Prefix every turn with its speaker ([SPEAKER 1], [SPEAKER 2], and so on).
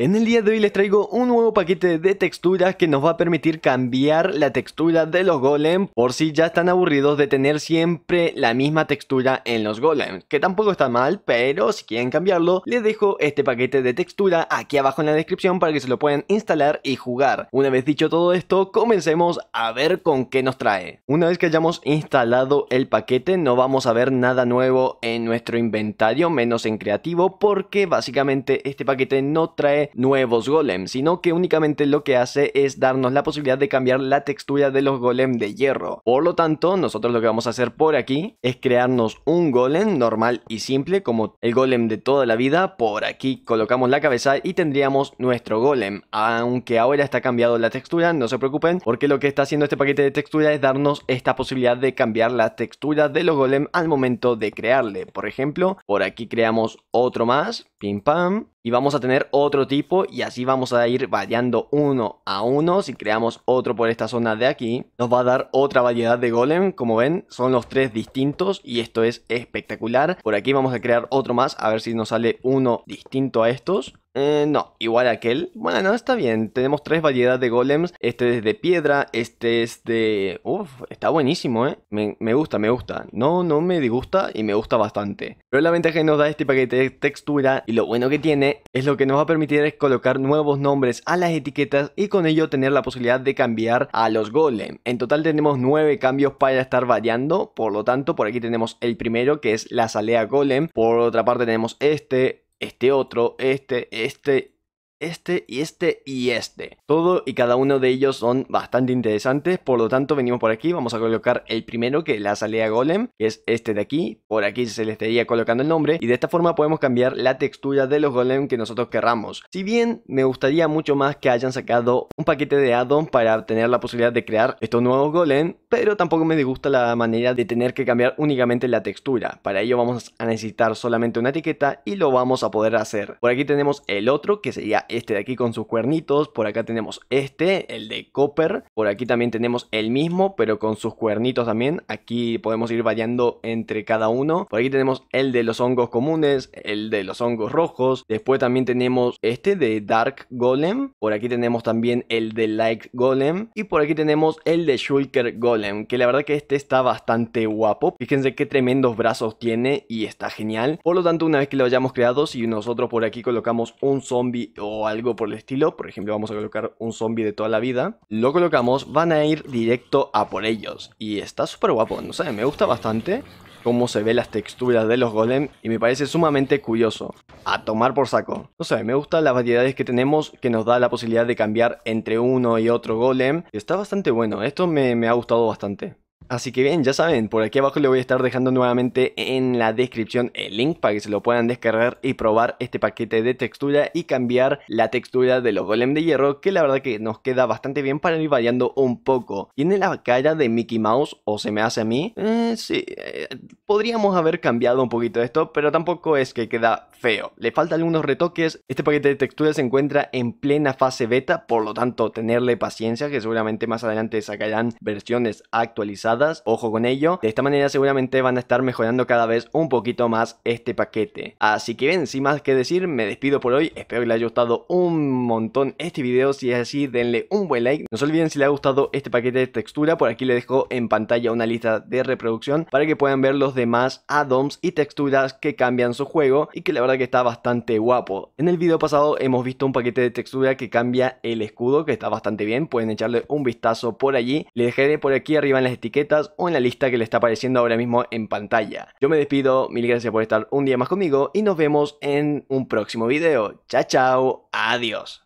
[SPEAKER 1] En el día de hoy les traigo un nuevo paquete de texturas que nos va a permitir cambiar la textura de los golems por si ya están aburridos de tener siempre la misma textura en los golems, que tampoco está mal, pero si quieren cambiarlo les dejo este paquete de textura aquí abajo en la descripción para que se lo puedan instalar y jugar. Una vez dicho todo esto, comencemos a ver con qué nos trae. Una vez que hayamos instalado el paquete no vamos a ver nada nuevo en nuestro inventario, menos en creativo, porque básicamente este paquete no trae nuevos golems, sino que únicamente lo que hace es darnos la posibilidad de cambiar la textura de los golems de hierro. Por lo tanto, nosotros lo que vamos a hacer por aquí es crearnos un golem normal y simple, como el golem de toda la vida. Por aquí colocamos la cabeza y tendríamos nuestro golem. Aunque ahora está cambiado la textura, no se preocupen, porque lo que está haciendo este paquete de textura es darnos esta posibilidad de cambiar la textura de los golems al momento de crearle. Por ejemplo, por aquí creamos otro más pim pam, y vamos a tener otro tipo y así vamos a ir variando uno a uno. Si creamos otro por esta zona de aquí, nos va a dar otra variedad de golem. Como ven, son los tres distintos y esto es espectacular. Por aquí vamos a crear otro más, a ver si nos sale uno distinto a estos. Eh, no, igual aquel. Bueno, no, está bien. Tenemos tres variedades de golems. Este es de piedra, este es de... Uf, está buenísimo, ¿eh? Me, me, gusta, me gusta. No, no me disgusta y me gusta bastante. Pero la ventaja que nos da este paquete de textura y lo bueno que tiene es lo que nos va a permitir es colocar nuevos nombres a las etiquetas y con ello tener la posibilidad de cambiar a los golems. En total tenemos nueve cambios para estar variando. Por lo tanto, por aquí tenemos el primero que es la salea golem. Por otra parte tenemos este, este otro, este, este este y este y este. Todo y cada uno de ellos son bastante interesantes, por lo tanto venimos por aquí, vamos a colocar el primero que la salida golem, que es este de aquí, por aquí se le estaría colocando el nombre y de esta forma podemos cambiar la textura de los golem que nosotros querramos. Si bien me gustaría mucho más que hayan sacado un paquete de addon para tener la posibilidad de crear estos nuevos golem, pero tampoco me disgusta la manera de tener que cambiar únicamente la textura. Para ello vamos a necesitar solamente una etiqueta y lo vamos a poder hacer. Por aquí tenemos el otro que sería este de aquí con sus cuernitos, por acá tenemos este, el de Copper, por aquí también tenemos el mismo, pero con sus cuernitos también, aquí podemos ir variando entre cada uno, por aquí tenemos el de los hongos comunes, el de los hongos rojos, después también tenemos este de Dark Golem, por aquí tenemos también el de Light Golem, y por aquí tenemos el de Shulker Golem, que la verdad que este está bastante guapo, fíjense qué tremendos brazos tiene y está genial, por lo tanto una vez que lo hayamos creado, si nosotros por aquí colocamos un zombie o o algo por el estilo, por ejemplo vamos a colocar un zombie de toda la vida, lo colocamos, van a ir directo a por ellos. Y está súper guapo, no sé, me gusta bastante cómo se ve las texturas de los golems y me parece sumamente curioso. A tomar por saco. No sé, me gustan las variedades que tenemos que nos da la posibilidad de cambiar entre uno y otro golem. Está bastante bueno, esto me ha gustado bastante. Así que bien, ya saben, por aquí abajo le voy a estar dejando nuevamente en la descripción el link para que se lo puedan descargar y probar este paquete de textura y cambiar la textura de los golems de hierro que la verdad que nos queda bastante bien para ir variando un poco. Tiene la cara de Mickey Mouse o se me hace a mí. Eh, sí, eh, podríamos haber cambiado un poquito esto, pero tampoco es que queda feo. Le faltan algunos retoques. Este paquete de textura se encuentra en plena fase beta, por lo tanto tenerle paciencia que seguramente más adelante sacarán versiones actualizadas ojo con ello. De esta manera seguramente van a estar mejorando cada vez un poquito más este paquete. Así que bien, sin más que decir, me despido por hoy. Espero que les haya gustado un montón este video. Si es así, denle un buen like. No se olviden si les ha gustado este paquete de textura. Por aquí le dejo en pantalla una lista de reproducción para que puedan ver los demás addons y texturas que cambian su juego y que la verdad que está bastante guapo. En el video pasado hemos visto un paquete de textura que cambia el escudo que está bastante bien. Pueden echarle un vistazo por allí. Le dejaré por aquí arriba en las etiquetas o en la lista que le está apareciendo ahora mismo en pantalla. Yo me despido, mil gracias por estar un día más conmigo y nos vemos en un próximo video. Chao, chao, adiós.